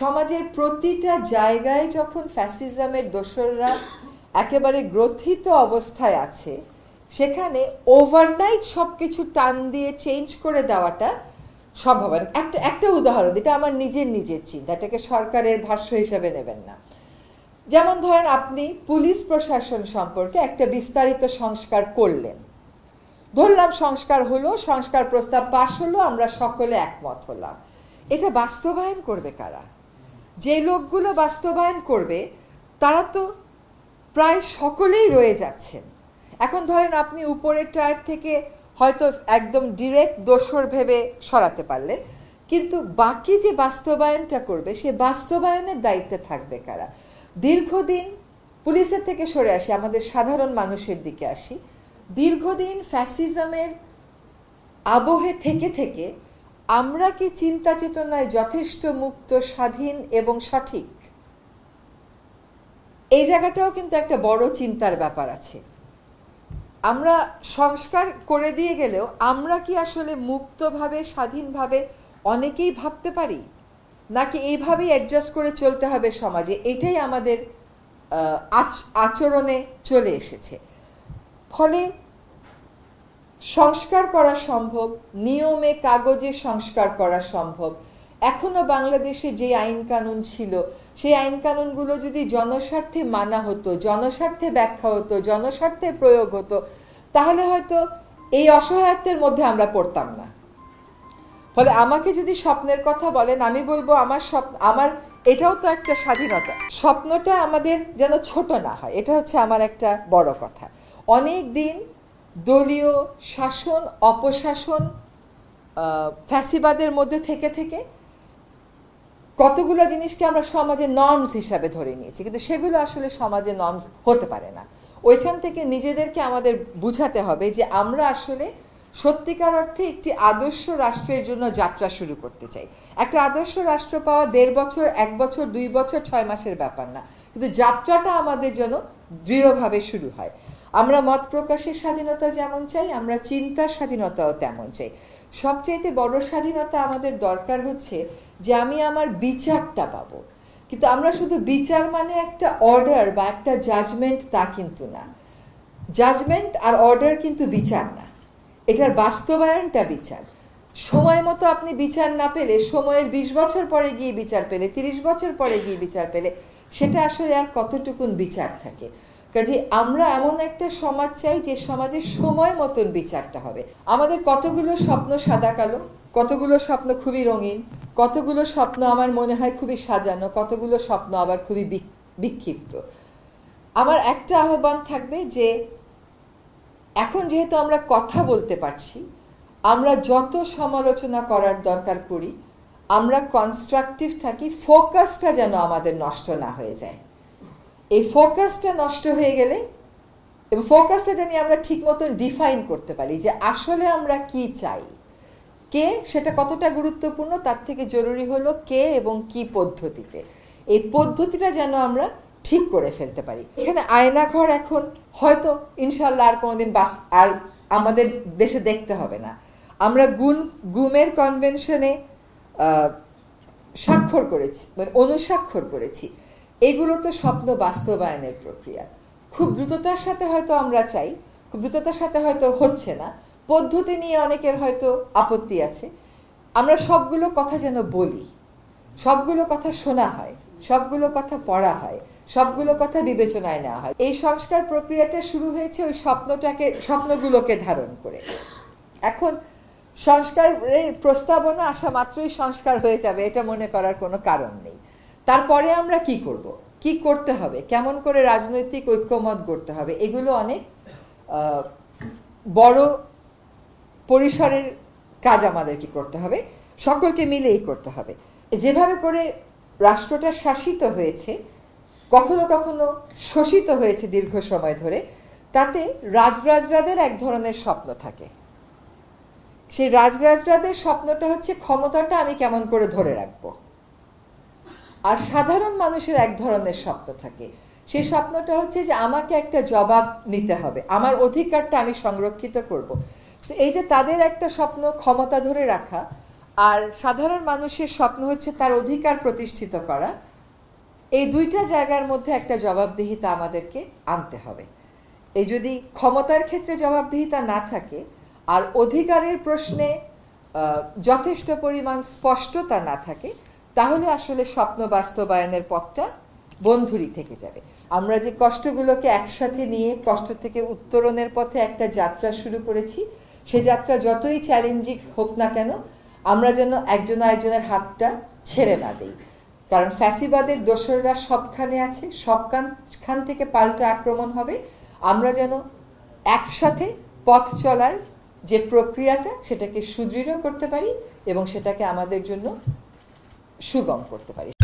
সমাজের প্রতিটা জায়গায় যখন ফ্যাসিজমের দোসররা একেবারে গ্রথিত অবস্থায় আছে সেখানে ওভারনাইট সব কিছু টান দিয়ে চেঞ্জ করে দেওয়াটা সম্ভব একটা একটা উদাহরণ এটা আমার নিজের নিজের চিন্তা এটাকে সরকারের ভাষ্য হিসাবে নেবেন না যেমন ধরেন আপনি পুলিশ প্রশাসন সম্পর্কে একটা বিস্তারিত সংস্কার করলেন ধরলাম সংস্কার হলো সংস্কার প্রস্তাব পাশ হলো আমরা সকলে একমত হলাম এটা বাস্তবায়ন করবে কারা যে লোকগুলো বাস্তবায়ন করবে তারা তো প্রায় সকলেই রয়ে যাচ্ছেন এখন ধরেন আপনি উপরের টায়ার থেকে হয়তো একদম ডিরেক্ট দোসর ভেবে সরাতে পারলেন কিন্তু বাকি যে বাস্তবায়নটা করবে সে বাস্তবায়নের দায়িত্বে থাকবে কারা দীর্ঘদিন পুলিশের থেকে সরে আসি আমাদের সাধারণ মানুষের দিকে আসি দীর্ঘদিন ফ্যাসিজমের আবহে থেকে থেকে আমরা কি চিন্তা চেতনায় যথেষ্ট মুক্ত স্বাধীন এবং সঠিক এই জায়গাটাও কিন্তু একটা বড় চিন্তার ব্যাপার আছে আমরা সংস্কার করে দিয়ে গেলেও আমরা কি আসলে মুক্তভাবে স্বাধীনভাবে অনেকেই ভাবতে পারি নাকি এইভাবেই অ্যাডজাস্ট করে চলতে হবে সমাজে এটাই আমাদের আচরণে চলে এসেছে ফলে সংস্কার করা সম্ভব নিয়মে কাগজে সংস্কার করা সম্ভব এখনো বাংলাদেশে যে আইন কানুন ছিল সেই আইন কানুনগুলো যদি জনস্বার্থে মানা হতো জনস্বার্থে ব্যাখ্যা হতো জনস্বার্থে প্রয়োগ হতো তাহলে হয়তো এই অসহায়ত্বের মধ্যে আমরা পড়তাম না ফলে আমাকে যদি স্বপ্নের কথা বলেন আমি বলবো আমার স্বপ্ন আমার এটাও তো একটা স্বাধীনতা স্বপ্নটা আমাদের যেন ছোট না হয় এটা হচ্ছে আমার একটা বড় কথা অনেক দিন দলীয় শাসন অপশাসন ফ্যাসিবাদের মধ্যে থেকে থেকে কতগুলো জিনিসকে আমরা সমাজে নর্মস হিসাবে ধরে নিয়েছি কিন্তু সেগুলো আসলে সমাজে নর্মস হতে পারে না ওইখান থেকে নিজেদেরকে আমাদের বুঝাতে হবে যে আমরা আসলে সত্যিকার অর্থে একটি আদর্শ রাষ্ট্রের জন্য যাত্রা শুরু করতে চাই একটা আদর্শ রাষ্ট্র পাওয়া দেড় বছর এক বছর দুই বছর ছয় মাসের ব্যাপার না কিন্তু যাত্রাটা আমাদের জন্য দৃঢ়ভাবে শুরু হয় আমরা মত প্রকাশের স্বাধীনতা যেমন চাই আমরা চিন্তার স্বাধীনতাও তেমন চাই সবচাইতে বড় স্বাধীনতা আমাদের দরকার হচ্ছে যে আমি আমার বিচারটা পাবো কিন্তু আমরা শুধু বিচার মানে একটা অর্ডার বা একটা জাজমেন্ট তা কিন্তু না জাজমেন্ট আর অর্ডার কিন্তু বিচার না এটার বাস্তবায়নটা বিচার সময় মতো আপনি বিচার না পেলে সময়ের বিশ বছর পরে গিয়ে বিচার পেলে তিরিশ বছর পরে গিয়ে বিচার পেলে সেটা আসলে আর কতটুকুন বিচার থাকে কাজে আমরা এমন একটা সমাজ চাই যে সমাজের সময় মতন বিচারটা হবে আমাদের কতগুলো স্বপ্ন সাদা কালো কতগুলো স্বপ্ন খুবই রঙিন কতগুলো স্বপ্ন আমার মনে হয় খুবই সাজানো কতগুলো স্বপ্ন আবার খুবই বিক্ষিপ্ত আমার একটা আহ্বান থাকবে যে এখন যেহেতু আমরা কথা বলতে পারছি আমরা যত সমালোচনা করার দরকার করি আমরা কনস্ট্রাকটিভ থাকি ফোকাসটা যেন আমাদের নষ্ট না হয়ে যায় এই ফোকাসটা নষ্ট হয়ে গেলে এবং ফোকাসটা জানি আমরা ঠিক মতন ডিফাইন করতে পারি যে আসলে আমরা কি চাই কে সেটা কতটা গুরুত্বপূর্ণ তার থেকে জরুরি হলো কে এবং কি পদ্ধতিতে এই পদ্ধতিটা যেন আমরা ঠিক করে ফেলতে পারি এখানে আয়নাঘর এখন হয়তো ইনশাল্লাহ আর কোনোদিন বাস আর আমাদের দেশে দেখতে হবে না আমরা গুন গুমের কনভেনশনে স্বাক্ষর করেছি মানে অনুস্বাক্ষর করেছি এগুলো তো স্বপ্ন বাস্তবায়নের প্রক্রিয়া খুব দ্রুততার সাথে হয়তো আমরা চাই খুব দ্রুততার সাথে হয়তো হচ্ছে না পদ্ধতি নিয়ে অনেকের হয়তো আপত্তি আছে আমরা সবগুলো কথা যেন বলি সবগুলো কথা শোনা হয় সবগুলো কথা পড়া হয় সবগুলো কথা বিবেচনায় নেওয়া হয় এই সংস্কার প্রক্রিয়াটা শুরু হয়েছে ওই স্বপ্নটাকে স্বপ্নগুলোকে ধারণ করে এখন সংস্কারের প্রস্তাবনা আসা মাত্রই সংস্কার হয়ে যাবে এটা মনে করার কোনো কারণ নেই তারপরে আমরা কি করব। কি করতে হবে কেমন করে রাজনৈতিক ঐক্যমত করতে হবে এগুলো অনেক বড় পরিসরের কাজ আমাদেরকে করতে হবে সকলকে মিলেই করতে হবে যেভাবে করে রাষ্ট্রটা শাসিত হয়েছে কখনো কখনো শোষিত হয়েছে দীর্ঘ সময় ধরে তাতে রাজরাজরাদের এক ধরনের স্বপ্ন থাকে সেই রাজরাজরাদের স্বপ্নটা হচ্ছে ক্ষমতাটা আমি কেমন করে ধরে রাখবো আর সাধারণ মানুষের এক ধরনের স্বপ্ন থাকে সেই স্বপ্নটা হচ্ছে যে আমাকে একটা জবাব নিতে হবে আমার অধিকারটা আমি সংরক্ষিত করব এই যে তাদের একটা স্বপ্ন ক্ষমতা ধরে রাখা আর সাধারণ মানুষের স্বপ্ন হচ্ছে তার অধিকার প্রতিষ্ঠিত করা এই দুইটা জায়গার মধ্যে একটা জবাবদিহিতা আমাদেরকে আনতে হবে এই যদি ক্ষমতার ক্ষেত্রে জবাবদিহিতা না থাকে আর অধিকারের প্রশ্নে যথেষ্ট পরিমাণ স্পষ্টতা না থাকে তাহলে আসলে স্বপ্ন বাস্তবায়নের পথটা বন্ধুরই থেকে যাবে আমরা যে কষ্টগুলোকে একসাথে নিয়ে কষ্ট থেকে উত্তরণের পথে একটা যাত্রা শুরু করেছি সে যাত্রা যতই চ্যালেঞ্জিং হোক না কেন আমরা যেন একজন আরেকজনের হাতটা ছেড়ে না দিই কারণ ফ্যাসিবাদের দোসররা সবখানে আছে সবখান থেকে পাল্টা আক্রমণ হবে আমরা যেন একসাথে পথ চলার যে প্রক্রিয়াটা সেটাকে সুদৃঢ় করতে পারি এবং সেটাকে আমাদের জন্য সুগম করতে পারি